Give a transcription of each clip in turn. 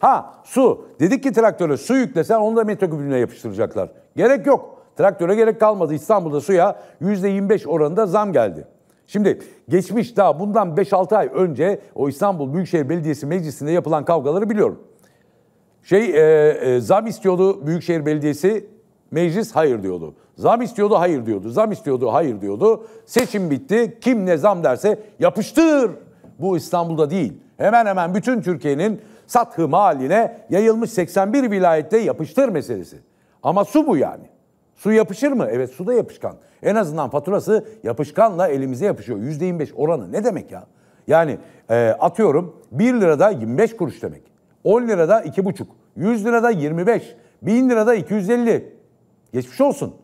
Ha su. Dedik ki traktöre su yüklesen onu da metrekübüne yapıştıracaklar. Gerek yok. Traktöre gerek kalmadı. İstanbul'da suya %25 oranında zam geldi. Şimdi geçmiş daha bundan 5-6 ay önce o İstanbul Büyükşehir Belediyesi Meclisi'nde yapılan kavgaları biliyorum. Şey e, e, zam istiyordu Büyükşehir Belediyesi, meclis hayır diyordu. Zam istiyordu, hayır diyordu. Zam istiyordu, hayır diyordu. Seçim bitti. Kim ne zam derse yapıştır. Bu İstanbul'da değil. Hemen hemen bütün Türkiye'nin sathı maline yayılmış 81 vilayette yapıştır meselesi. Ama su bu yani. Su yapışır mı? Evet su da yapışkan. En azından faturası yapışkanla elimize yapışıyor. %25 oranı ne demek ya? Yani e, atıyorum 1 lirada 25 kuruş demek. 10 lirada 2,5. 100 lirada 25. 1000 lirada 250. Geçmiş olsun.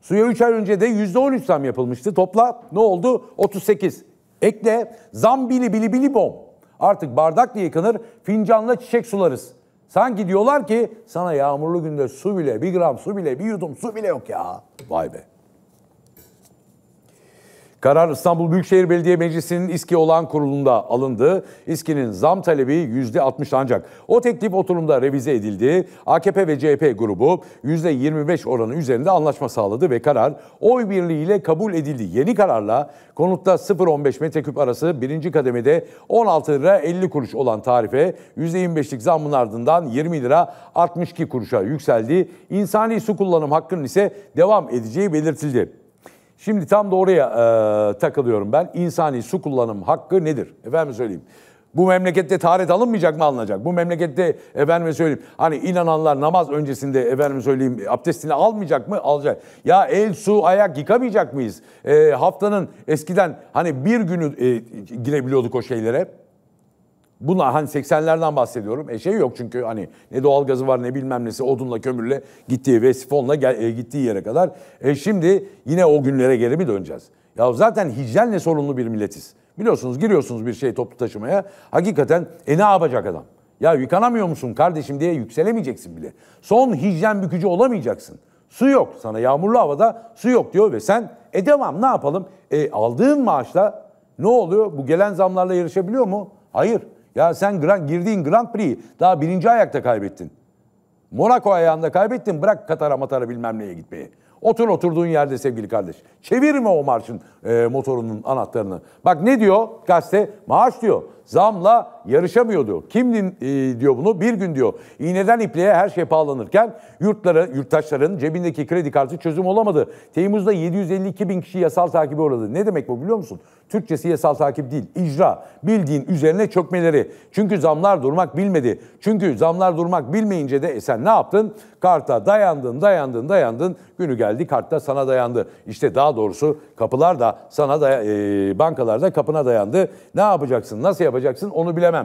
Suya 3 ay önce de %13 zam yapılmıştı. Topla ne oldu? 38. Ekle zam bili bili bili bom. Artık bardakla yıkanır, fincanla çiçek sularız. Sanki diyorlar ki sana yağmurlu günde su bile, bir gram su bile, bir yudum su bile yok ya. Vay be. Karar İstanbul Büyükşehir Belediye Meclisi'nin İSKİ olan kurulunda alındı. İSKİ'nin zam talebi %60 ancak o teklif oturumda revize edildi. AKP ve CHP grubu %25 oranı üzerinde anlaşma sağladı ve karar oy birliğiyle kabul edildi. Yeni kararla konutta 0-15 metreküp arası birinci kademede 16 lira 50 kuruş olan tarife %25'lik zamın ardından 20 lira 62 kuruşa yükseldi. İnsani su kullanım hakkının ise devam edeceği belirtildi. Şimdi tam da oraya e, takılıyorum ben. İnsani su kullanım hakkı nedir? Efendim söyleyeyim. Bu memlekette taharet alınmayacak mı alınacak? Bu memlekette efendim söyleyeyim hani inananlar namaz öncesinde efendim söyleyeyim abdestini almayacak mı? Alacak. Ya el, su, ayak yıkamayacak mıyız? E, haftanın eskiden hani bir günü e, girebiliyorduk o şeylere Bunlar hani 80'lerden bahsediyorum. E şey yok çünkü hani ne doğal gazı var ne bilmem nesi odunla kömürle gittiği ve sifonla gel, e, gittiği yere kadar. E şimdi yine o günlere geri mi döneceğiz? Ya zaten hijyenle sorunlu bir milletiz. Biliyorsunuz giriyorsunuz bir şey toplu taşımaya. Hakikaten e ne yapacak adam? Ya yıkanamıyor musun kardeşim diye yükselemeyeceksin bile. Son hijyen bükücü olamayacaksın. Su yok sana yağmurlu havada su yok diyor ve sen e devam ne yapalım? E aldığın maaşla ne oluyor? Bu gelen zamlarla yarışabiliyor mu? Hayır. Ya sen Grand, girdiğin Grand Prix'i daha birinci ayakta kaybettin. Monaco ayağında kaybettin bırak Katar'a matara bilmem neye gitmeyi. Otur oturduğun yerde sevgili kardeş. Çevirme o marşın e, motorunun anahtarını. Bak ne diyor gazete? Maaş diyor. Zamla yarışamıyordu. Kim e, diyor bunu? Bir gün diyor. İğneden ipliğe her şey pahalanırken yurtlara, yurttaşların cebindeki kredi kartı çözüm olamadı. Temmuz'da 752 bin kişi yasal takibe uğradı. Ne demek bu biliyor musun? Türkçesi yasal takip değil, icra. Bildiğin üzerine çökmeleri. Çünkü zamlar durmak bilmedi. Çünkü zamlar durmak bilmeyince de e sen ne yaptın? Karta dayandın, dayandın, dayandın. Günü geldi kartta sana dayandı. İşte daha doğrusu kapılar da sana da e, bankalar kapına dayandı. Ne yapacaksın? Nasıl yapacaksın? yapacaksın onu bilemem.